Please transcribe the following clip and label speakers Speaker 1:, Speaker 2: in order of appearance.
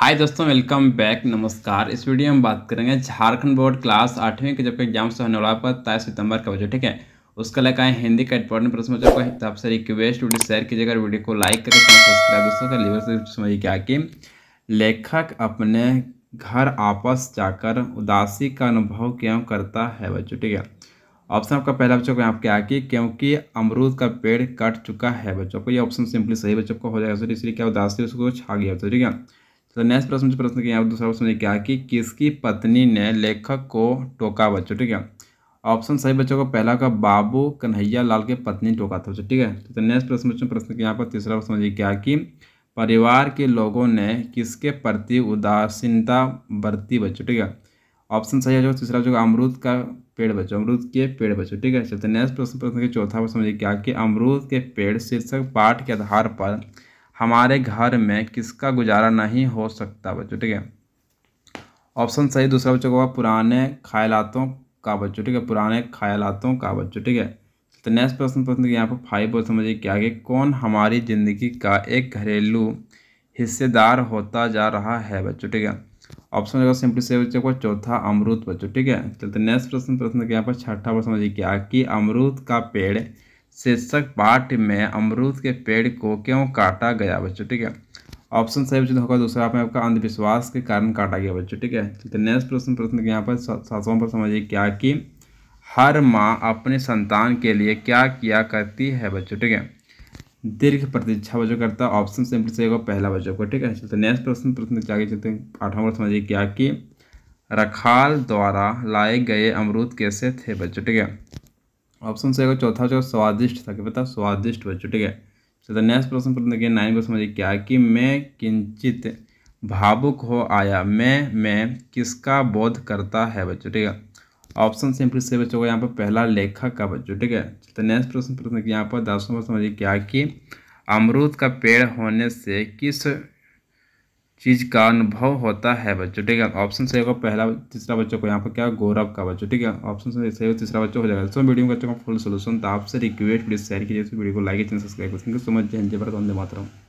Speaker 1: हाय दोस्तों welcome back नमस्कार इस वीडियो में बात करेंगे झारखंड बोर्ड क्लास आठवीं के जबकि एग्जाम से होने वाला पर तेईस सितंबर का बजट ठीक है उसका लेकर आए हिंदी का इंपॉर्टेंट प्रश्न बच्चों को हिसाब से रिक्वेस्ट वीडियो शेयर कीजिएगा वीडियो को लाइक करके सब्सक्राइब दोस्तों का लिवर से समझिए क्या कि लेखक अपने घर आपस जाकर उदासी का अनुभव क्यों करता है बच्चों ठीक है ऑप्शन आपका पहला बच्चों को यहाँ क्या कि क्योंकि अमरूद का पेड़ कट चुका है बच्चों को ये ऑप्शन सिंपली सही बच्चों को हो जाएगा तो इसलिए क्या उदासी उसको छा गया तो, ठीक है तो नेक्स्ट प्रश्न प्रश्न के यहाँ दूसरा प्रश्न देखिए क्या कि किसकी पत्नी ने लेखक को टोका बच्चों ठीक है ऑप्शन सही बच्चों का पहला का बाबू कन्हैया लाल के पत्नी टोका था ठीक है तो नेक्स्ट प्रश्न बच्चों प्रश्न के यहाँ पर तीसरा प्रश्न ये क्या कि परिवार के लोगों ने किसके प्रति उदासीनता बरती बच्चों ठीक है ऑप्शन सही है जो तीसरा जो अमरूद का पेड़ बच्चों अमरूद के पेड़ बच्चों ठीक है चलते तो नेक्स्ट प्रश्न प्रश्न के चौथा प्रश्न क्या कि अमरूद के पेड़ शीर्षक पाठ के आधार पर हमारे घर में किसका गुजारा नहीं हो सकता बच्चों ठीक है ऑप्शन सही दूसरा बच्चों का पुराने ख्यालातों का बच्चों ठीक है पुराने ख्यालातों का बच्चों ठीक है तो नेक्स्ट प्रश्न प्रश्न यहाँ पर फाइव बोल समझिए क्या कि कौन हमारी ज़िंदगी का एक घरेलू हिस्सेदार होता जा रहा है बच्चों ठीक है ऑप्शन होगा सिंपली से बच्चों को चौथा अमरूद बच्चों ठीक है चलते नेक्स्ट प्रश्न प्रश्न के यहाँ पर छठा बोल समझिए क्या कि अमरूद का पेड़ शीर्षक पाठ में अमरूद के पेड़ को क्यों काटा गया बच्चों ठीक है ऑप्शन सही बच्चों होगा दूसरा आप में आपका अंधविश्वास के कारण काटा गया बच्चों ठीक है तो नेक्स्ट प्रश्न प्रश्न यहाँ पर सातवां पर समझिए क्या कि हर माँ अपने संतान के लिए क्या किया करती है बच्चों ठीक है दीर्घ प्रतीक्षा बच्चों करता ऑप्शन सिंपल सही होगा पहला बच्चों को ठीक है चलते नेक्स्ट प्रश्न प्रश्न क्या चलते हैं आठवां पर समझिए क्या कि रखाल द्वारा लाए गए अमरूद कैसे थे बच्चों ठीक है ऑप्शन से चौथा जो स्वादिष्ट था क्या पता स्वादिष्ट बच्चों ठीक है चलो नेक्स्ट प्रश्न पर देखिए नाइन को समझिए क्या कि मैं किंचित भावुक हो आया मैं मैं किसका बोध करता है बच्चों ठीक है ऑप्शन सिंपली से बच्चों को यहाँ पर पहला लेखक का बच्चों ठीक है चलते नेक्स्ट प्रश्न प्रश्न यहाँ पर दसवें पर समझिए क्या कि अमरूद का पेड़ होने से किस चीज़ का अनुभव होता है बच्चों ठीक है ऑप्शन सही होगा पहला तीसरा बच्चों को यहाँ पर क्या गौरव का बच्चों ठीक है ऑप्शन सही होगा तीसरा बच्चों हो जाएगा सो वीडियो बच्चों का फुल सोल्यूशन तो आपसे रिक्वेस्ट प्लीज शेयर कीजिए वीडियो को like subscribe thank you so much जय जय भारत वंदे मातरम